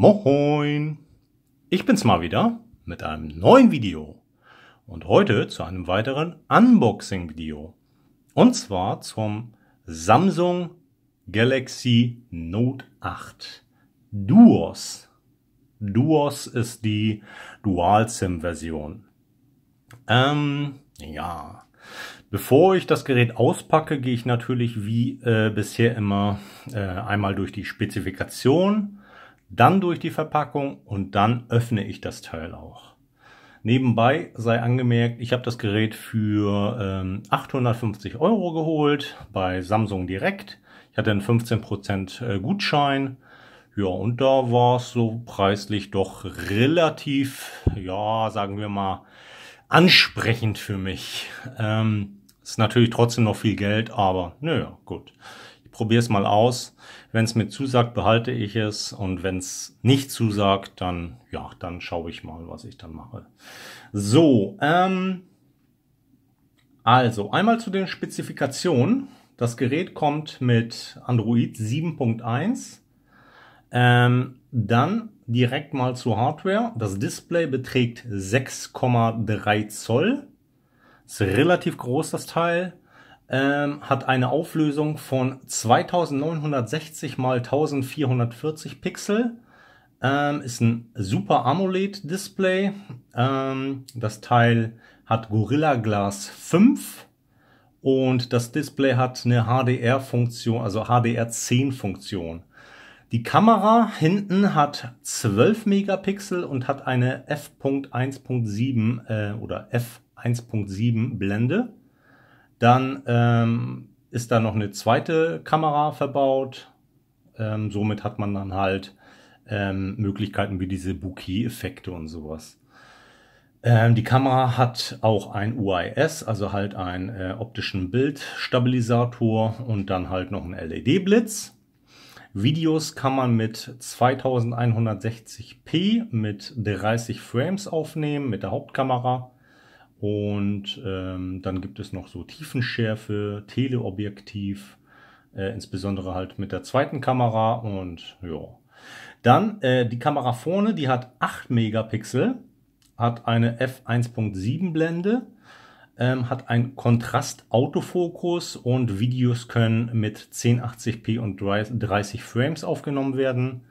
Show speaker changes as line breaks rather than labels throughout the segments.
Moin! Ich bin's mal wieder mit einem neuen Video und heute zu einem weiteren Unboxing-Video. Und zwar zum Samsung Galaxy Note 8 Duos. Duos ist die Dual-SIM-Version. Ähm, ja. Bevor ich das Gerät auspacke, gehe ich natürlich wie äh, bisher immer äh, einmal durch die Spezifikation dann durch die Verpackung und dann öffne ich das Teil auch. Nebenbei sei angemerkt, ich habe das Gerät für ähm, 850 Euro geholt bei Samsung Direkt. Ich hatte einen 15% äh, Gutschein. Ja, und da war es so preislich doch relativ, ja, sagen wir mal, ansprechend für mich. Ähm, ist natürlich trotzdem noch viel Geld, aber naja, gut probiere es mal aus. Wenn es mir zusagt, behalte ich es und wenn es nicht zusagt, dann ja, dann schaue ich mal, was ich dann mache. So, ähm, also einmal zu den Spezifikationen. Das Gerät kommt mit Android 7.1. Ähm, dann direkt mal zur Hardware. Das Display beträgt 6,3 Zoll. Ist relativ groß das Teil ähm, hat eine Auflösung von 2960 mal 1440 Pixel. Ähm, ist ein Super AMOLED Display. Ähm, das Teil hat Gorilla Glass 5 und das Display hat eine HDR-Funktion, also HDR10-Funktion. Die Kamera hinten hat 12 Megapixel und hat eine f.1.7 äh, oder f1.7 Blende. Dann ähm, ist da noch eine zweite Kamera verbaut. Ähm, somit hat man dann halt ähm, Möglichkeiten wie diese Bouquet-Effekte und sowas. Ähm, die Kamera hat auch ein UIS, also halt einen äh, optischen Bildstabilisator und dann halt noch einen LED-Blitz. Videos kann man mit 2160p mit 30 Frames aufnehmen mit der Hauptkamera. Und ähm, dann gibt es noch so Tiefenschärfe, Teleobjektiv, äh, insbesondere halt mit der zweiten Kamera und ja. Dann äh, die Kamera vorne, die hat 8 Megapixel, hat eine f1.7 Blende, ähm, hat einen Kontrast-Autofokus und Videos können mit 1080p und 30 Frames aufgenommen werden.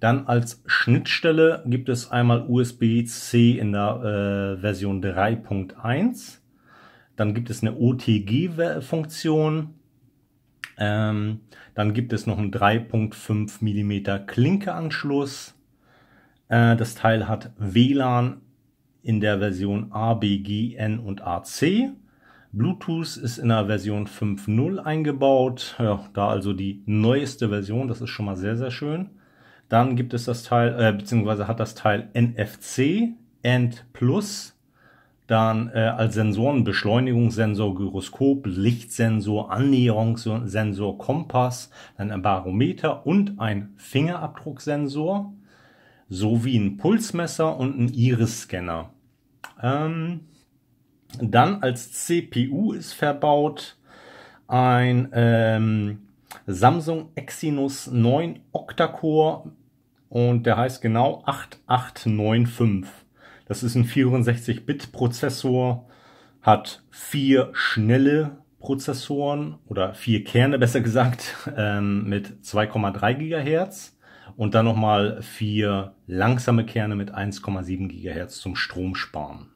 Dann als Schnittstelle gibt es einmal USB-C in der äh, Version 3.1. Dann gibt es eine OTG-Funktion. Ähm, dann gibt es noch einen 3.5 mm Klinkeanschluss. Äh, das Teil hat WLAN in der Version A, B, G, N und AC. Bluetooth ist in der Version 5.0 eingebaut. Ja, da also die neueste Version, das ist schon mal sehr, sehr schön. Dann gibt es das Teil, äh, beziehungsweise hat das Teil NFC, End Plus, dann äh, als Sensoren Beschleunigungssensor, Gyroskop, Lichtsensor, Annäherungssensor, Kompass, dann ein Barometer und ein Fingerabdrucksensor sowie ein Pulsmesser und ein Iris-Scanner. Ähm, dann als CPU ist verbaut ein ähm, Samsung Exynos 9 Octa-Core und der heißt genau 8895. Das ist ein 64-Bit-Prozessor, hat vier schnelle Prozessoren oder vier Kerne besser gesagt ähm, mit 2,3 Gigahertz und dann nochmal vier langsame Kerne mit 1,7 Gigahertz zum Stromsparen.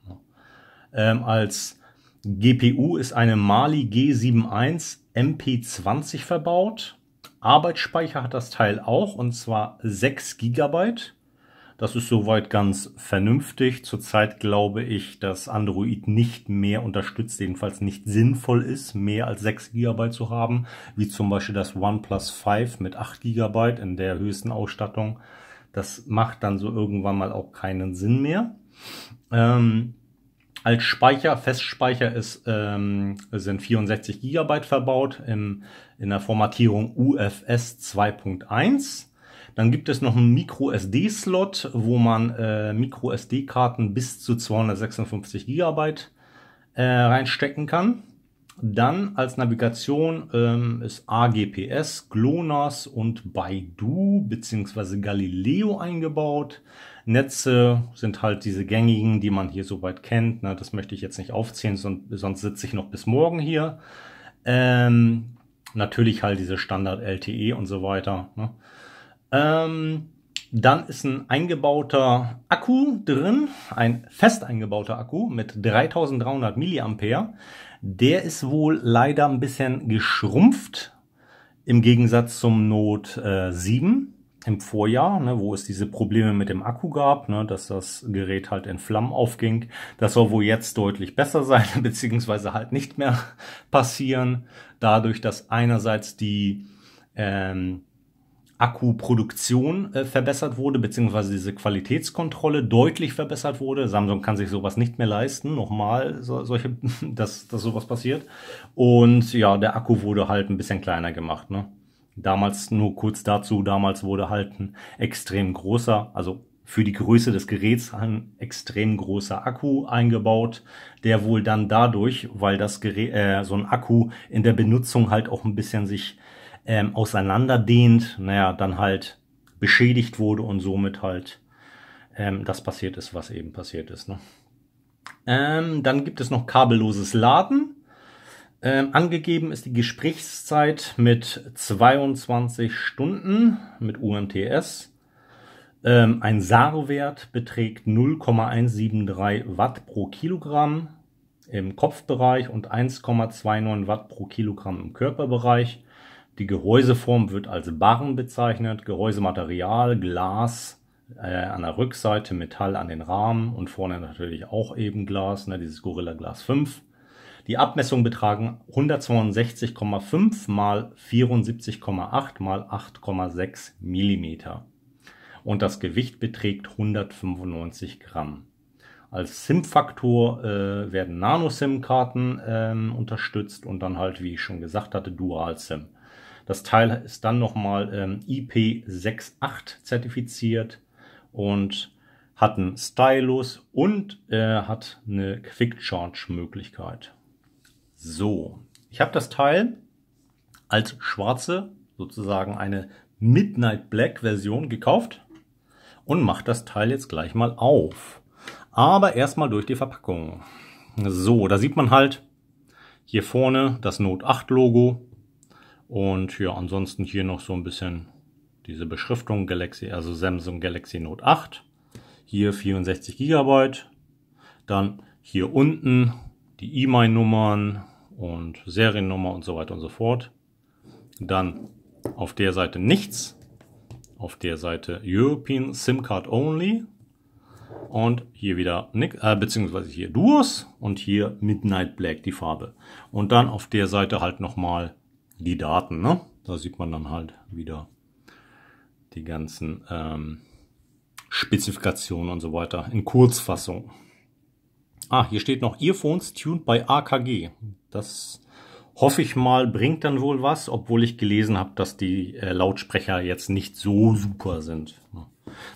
Ähm, als GPU ist eine Mali G71 MP20 verbaut Arbeitsspeicher hat das Teil auch und zwar 6 GB. Das ist soweit ganz vernünftig. Zurzeit glaube ich, dass Android nicht mehr unterstützt, jedenfalls nicht sinnvoll ist, mehr als 6 GB zu haben, wie zum Beispiel das OnePlus 5 mit 8 GB in der höchsten Ausstattung. Das macht dann so irgendwann mal auch keinen Sinn mehr. Ähm, als Speicher, Festspeicher ist, ähm, sind 64 Gigabyte verbaut im, in der Formatierung UFS 2.1. Dann gibt es noch einen Micro-SD-Slot, wo man äh, Micro-SD-Karten bis zu 256 Gigabyte äh, reinstecken kann. Dann als Navigation ähm, ist AGPS, GLONASS und Baidu bzw. Galileo eingebaut. Netze sind halt diese gängigen, die man hier soweit kennt. Ne? Das möchte ich jetzt nicht aufzählen, sonst sitze ich noch bis morgen hier. Ähm, natürlich halt diese Standard LTE und so weiter. Ne? Ähm, dann ist ein eingebauter Akku drin, ein fest eingebauter Akku mit 3300 Milliampere. Der ist wohl leider ein bisschen geschrumpft im Gegensatz zum Note äh, 7 im Vorjahr, ne, wo es diese Probleme mit dem Akku gab, ne, dass das Gerät halt in Flammen aufging. Das soll wohl jetzt deutlich besser sein, beziehungsweise halt nicht mehr passieren, dadurch, dass einerseits die ähm, Akkuproduktion äh, verbessert wurde, beziehungsweise diese Qualitätskontrolle deutlich verbessert wurde. Samsung kann sich sowas nicht mehr leisten, nochmal, so, solche, dass, dass sowas passiert. Und ja, der Akku wurde halt ein bisschen kleiner gemacht. Ne? Damals, nur kurz dazu, damals wurde halt ein extrem großer, also für die Größe des Geräts ein extrem großer Akku eingebaut, der wohl dann dadurch, weil das Gerät, äh, so ein Akku in der Benutzung halt auch ein bisschen sich ähm, auseinanderdehnt, naja, dann halt beschädigt wurde und somit halt ähm, das passiert ist, was eben passiert ist. Ne? Ähm, dann gibt es noch kabelloses Laden. Ähm, angegeben ist die Gesprächszeit mit 22 Stunden mit UMTS. Ähm, ein SAR-Wert beträgt 0,173 Watt pro Kilogramm im Kopfbereich und 1,29 Watt pro Kilogramm im Körperbereich. Die Gehäuseform wird als Barren bezeichnet, Gehäusematerial Glas äh, an der Rückseite, Metall an den Rahmen und vorne natürlich auch eben Glas, ne, dieses Gorilla Glas 5. Die Abmessungen betragen 162,5 mal 74,8 mal 8,6 Millimeter Und das Gewicht beträgt 195 Gramm. Als SIM-Faktor äh, werden Nano-SIM-Karten äh, unterstützt und dann halt, wie ich schon gesagt hatte, Dual-SIM. Das Teil ist dann nochmal ähm, IP68 zertifiziert und hat einen Stylus und äh, hat eine Quick Charge Möglichkeit. So, ich habe das Teil als schwarze, sozusagen eine Midnight Black Version gekauft und mache das Teil jetzt gleich mal auf. Aber erstmal durch die Verpackung. So, da sieht man halt hier vorne das Note 8 Logo, und ja, ansonsten hier noch so ein bisschen diese Beschriftung Galaxy, also Samsung Galaxy Note 8. Hier 64 GB. Dann hier unten die E-Mail-Nummern und Seriennummer und so weiter und so fort. Dann auf der Seite nichts. Auf der Seite European SIM Card Only. Und hier wieder Nick, äh, beziehungsweise hier Duos und hier Midnight Black die Farbe. Und dann auf der Seite halt nochmal die Daten. Ne? Da sieht man dann halt wieder die ganzen ähm, Spezifikationen und so weiter in Kurzfassung. Ah, hier steht noch Earphones tuned by AKG. Das hoffe ich mal bringt dann wohl was, obwohl ich gelesen habe, dass die äh, Lautsprecher jetzt nicht so super sind.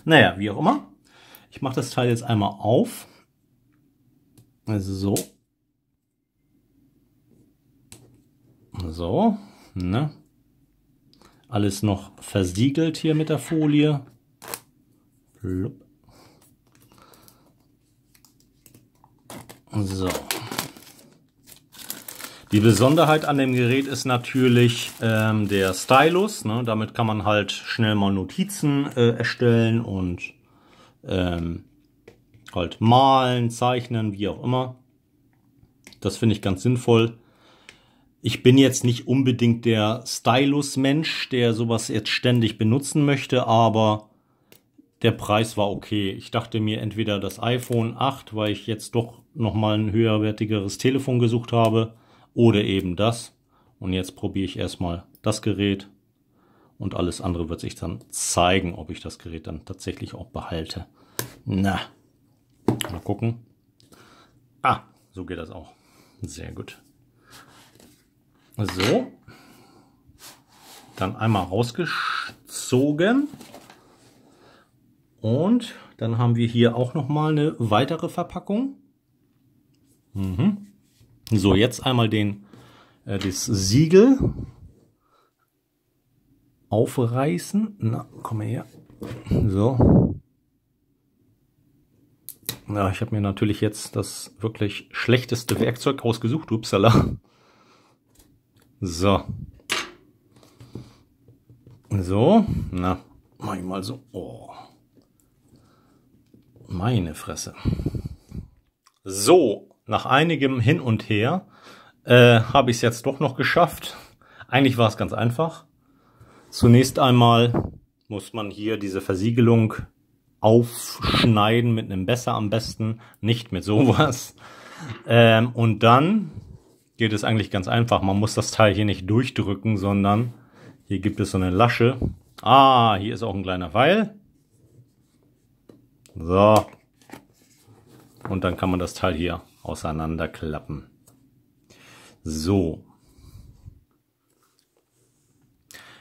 Naja, wie auch immer. Ich mache das Teil jetzt einmal auf. Also so. So. Ne? Alles noch versiegelt hier mit der Folie. Blub. So. Die Besonderheit an dem Gerät ist natürlich ähm, der Stylus. Ne? Damit kann man halt schnell mal Notizen äh, erstellen und ähm, halt malen, zeichnen, wie auch immer. Das finde ich ganz sinnvoll ich bin jetzt nicht unbedingt der Stylus-Mensch, der sowas jetzt ständig benutzen möchte, aber der Preis war okay. Ich dachte mir entweder das iPhone 8, weil ich jetzt doch nochmal ein höherwertigeres Telefon gesucht habe, oder eben das. Und jetzt probiere ich erstmal das Gerät und alles andere wird sich dann zeigen, ob ich das Gerät dann tatsächlich auch behalte. Na, mal gucken. Ah, so geht das auch. Sehr gut. So. Dann einmal rausgezogen. Und dann haben wir hier auch nochmal eine weitere Verpackung. Mhm. So, jetzt einmal den, äh, das Siegel aufreißen. Na, komm her. So. Ja, ich habe mir natürlich jetzt das wirklich schlechteste Werkzeug rausgesucht. Upsala. So. So, na, mach ich mal so. Oh. Meine Fresse. So, nach einigem Hin und Her äh, habe ich es jetzt doch noch geschafft. Eigentlich war es ganz einfach. Zunächst einmal muss man hier diese Versiegelung aufschneiden mit einem Besser am besten, nicht mit sowas. Ähm, und dann geht es eigentlich ganz einfach. Man muss das Teil hier nicht durchdrücken, sondern hier gibt es so eine Lasche. Ah, hier ist auch ein kleiner Pfeil. So. Und dann kann man das Teil hier auseinanderklappen. So.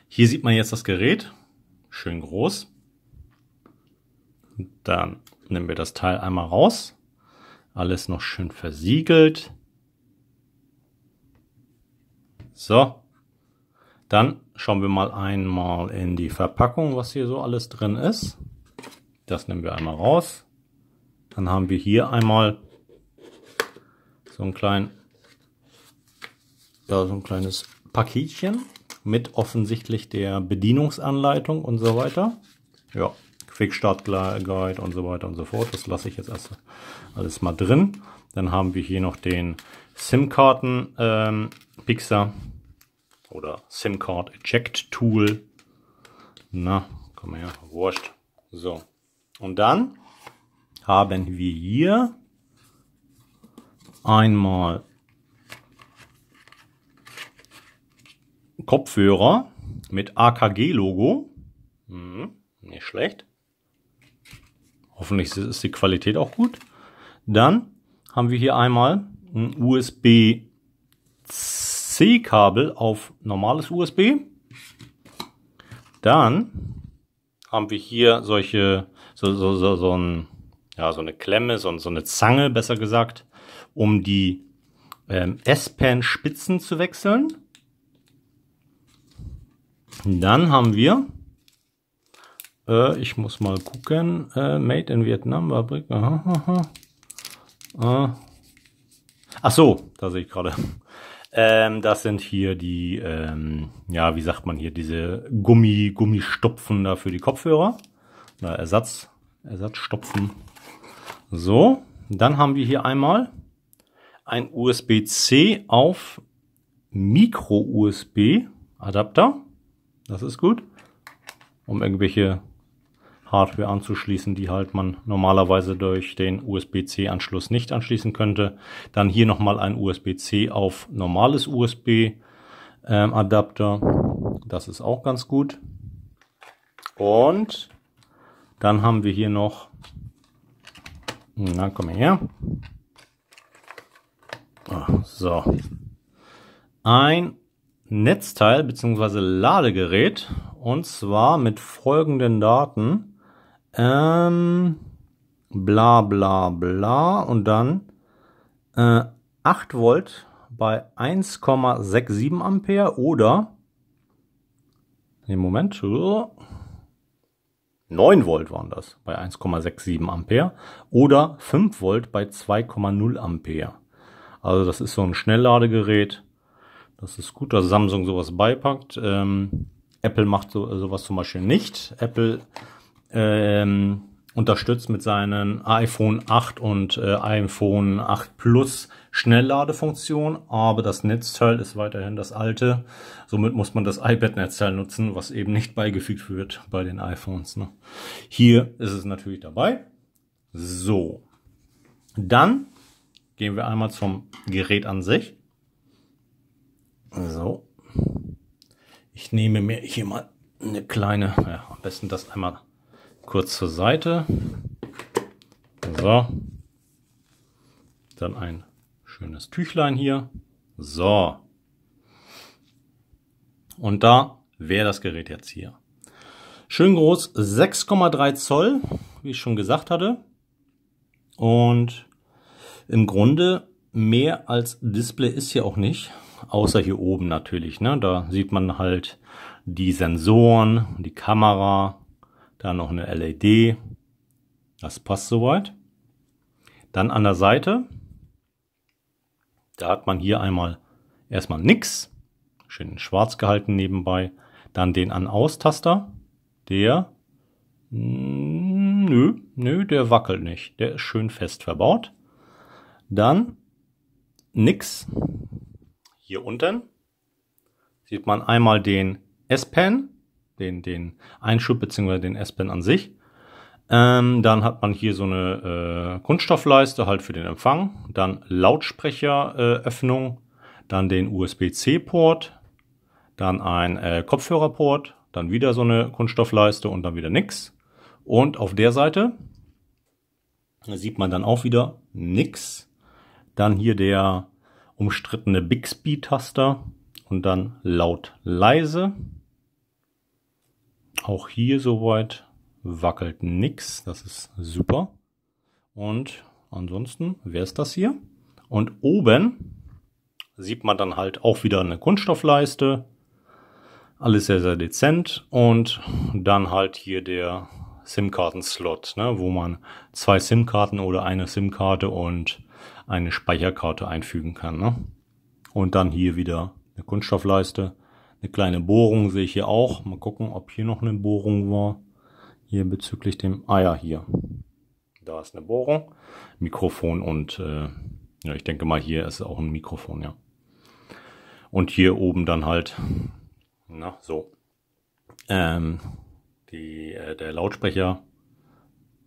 Hier sieht man jetzt das Gerät. Schön groß. Dann nehmen wir das Teil einmal raus. Alles noch schön versiegelt. So, dann schauen wir mal einmal in die Verpackung, was hier so alles drin ist. Das nehmen wir einmal raus. Dann haben wir hier einmal so ein, klein, ja, so ein kleines Paketchen mit offensichtlich der Bedienungsanleitung und so weiter. Ja, Quick Start Guide und so weiter und so fort. Das lasse ich jetzt erst alles mal drin. Dann haben wir hier noch den SIM-Karten ähm, Pixar oder SIM-Card Eject Tool. Na, komm her, wurscht. So. Und dann haben wir hier einmal Kopfhörer mit AKG-Logo. Hm, nicht schlecht. Hoffentlich ist die Qualität auch gut. Dann haben wir hier einmal ein USB-C-Kabel auf normales USB. Dann haben wir hier solche, so, so, so, so, ein, ja, so eine Klemme, so, so eine Zange besser gesagt, um die ähm, S-Pen-Spitzen zu wechseln. Dann haben wir, äh, ich muss mal gucken, äh, Made in Vietnam, Fabrik, aha, aha, äh, Ach so, da sehe ich gerade. Ähm, das sind hier die, ähm, ja, wie sagt man hier, diese Gummi, Gummistopfen da für die Kopfhörer. Na, Ersatz, Ersatzstopfen. So, dann haben wir hier einmal ein USB-C auf Micro-USB-Adapter. Das ist gut, um irgendwelche Hardware anzuschließen, die halt man normalerweise durch den USB-C-Anschluss nicht anschließen könnte. Dann hier nochmal ein USB-C auf normales USB-Adapter. das ist auch ganz gut. Und dann haben wir hier noch, na komm her, so, ein Netzteil bzw. Ladegerät und zwar mit folgenden Daten. Ähm, bla bla bla. Und dann äh, 8 Volt bei 1,67 Ampere oder im Moment 9 Volt waren das bei 1,67 Ampere oder 5 Volt bei 2,0 Ampere. Also das ist so ein Schnellladegerät. Das ist gut, dass Samsung sowas beipackt. Ähm, Apple macht so, sowas zum Beispiel nicht. Apple ähm, unterstützt mit seinen iPhone 8 und äh, iPhone 8 Plus Schnellladefunktion, aber das Netzteil ist weiterhin das alte. Somit muss man das iPad-Netzteil nutzen, was eben nicht beigefügt wird bei den iPhones. Ne? Hier ist es natürlich dabei. So, dann gehen wir einmal zum Gerät an sich. So, ich nehme mir hier mal eine kleine, ja, am besten das einmal kurz zur Seite. So. Dann ein schönes Tüchlein hier. So. Und da wäre das Gerät jetzt hier. Schön groß, 6,3 Zoll, wie ich schon gesagt hatte. Und im Grunde mehr als Display ist hier auch nicht. Außer hier oben natürlich. Ne? Da sieht man halt die Sensoren, die Kamera, dann noch eine LED. Das passt soweit. Dann an der Seite, da hat man hier einmal erstmal nichts. Schön in schwarz gehalten nebenbei. Dann den An-Aus-Taster. Der, mm, nö, nö, der wackelt nicht. Der ist schön fest verbaut. Dann nix. Hier unten sieht man einmal den S-Pen den, den Einschub bzw. den S-Band an sich. Ähm, dann hat man hier so eine äh, Kunststoffleiste halt für den Empfang, dann Lautsprecheröffnung, äh, dann den USB-C-Port, dann ein äh, Kopfhörerport, dann wieder so eine Kunststoffleiste und dann wieder nix. Und auf der Seite sieht man dann auch wieder nix. Dann hier der umstrittene Bixby-Taster und dann laut leise. Auch hier soweit wackelt nichts, das ist super. Und ansonsten wäre es das hier. Und oben sieht man dann halt auch wieder eine Kunststoffleiste. Alles sehr, sehr dezent. Und dann halt hier der SIM-Karten-Slot, ne, wo man zwei SIM-Karten oder eine SIM-Karte und eine Speicherkarte einfügen kann. Ne? Und dann hier wieder eine Kunststoffleiste. Eine kleine Bohrung sehe ich hier auch. Mal gucken, ob hier noch eine Bohrung war. Hier bezüglich dem, ah ja, hier. Da ist eine Bohrung, Mikrofon und äh, ja, ich denke mal, hier ist auch ein Mikrofon, ja. Und hier oben dann halt, na, so. Ähm, die, äh, der Lautsprecher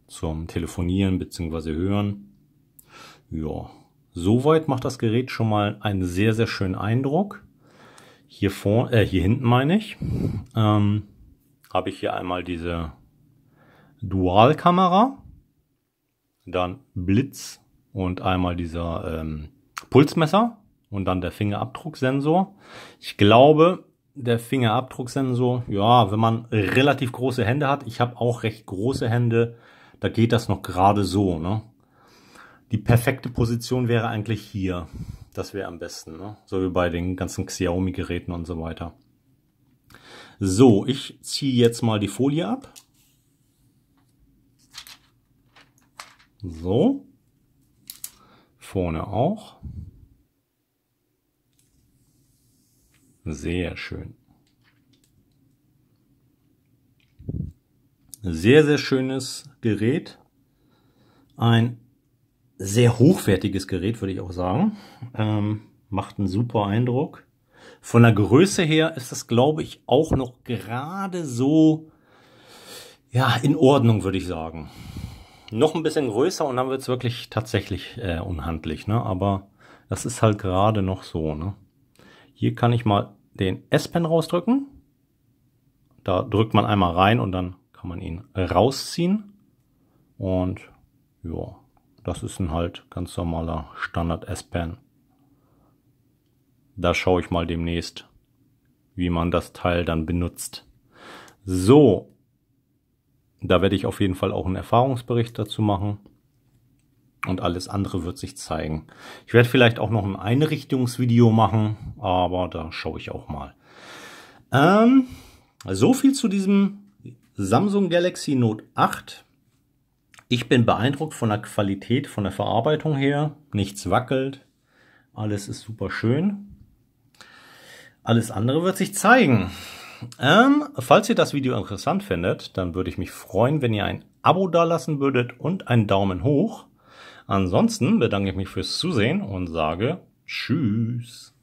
zum Telefonieren bzw. Hören. Ja, soweit macht das Gerät schon mal einen sehr, sehr schönen Eindruck. Hier vor, äh, hier hinten meine ich, ähm, habe ich hier einmal diese Dualkamera, dann Blitz und einmal dieser ähm, Pulsmesser und dann der Fingerabdrucksensor. Ich glaube, der Fingerabdrucksensor, ja, wenn man relativ große Hände hat, ich habe auch recht große Hände, da geht das noch gerade so. Ne? Die perfekte Position wäre eigentlich hier. Das wäre am besten, ne? So wie bei den ganzen Xiaomi-Geräten und so weiter. So, ich ziehe jetzt mal die Folie ab. So. Vorne auch. Sehr schön. Sehr, sehr schönes Gerät. Ein sehr hochwertiges Gerät, würde ich auch sagen. Ähm, macht einen super Eindruck. Von der Größe her ist das, glaube ich, auch noch gerade so, ja, in Ordnung, würde ich sagen. Noch ein bisschen größer und dann wird's wirklich tatsächlich äh, unhandlich, ne? Aber das ist halt gerade noch so, ne? Hier kann ich mal den S-Pen rausdrücken. Da drückt man einmal rein und dann kann man ihn rausziehen. Und ja, das ist ein halt ganz normaler Standard S-Pen. Da schaue ich mal demnächst, wie man das Teil dann benutzt. So, da werde ich auf jeden Fall auch einen Erfahrungsbericht dazu machen. Und alles andere wird sich zeigen. Ich werde vielleicht auch noch ein Einrichtungsvideo machen, aber da schaue ich auch mal. Ähm, so viel zu diesem Samsung Galaxy Note 8. Ich bin beeindruckt von der Qualität, von der Verarbeitung her. Nichts wackelt. Alles ist super schön. Alles andere wird sich zeigen. Ähm, falls ihr das Video interessant findet, dann würde ich mich freuen, wenn ihr ein Abo dalassen würdet und einen Daumen hoch. Ansonsten bedanke ich mich fürs Zusehen und sage Tschüss.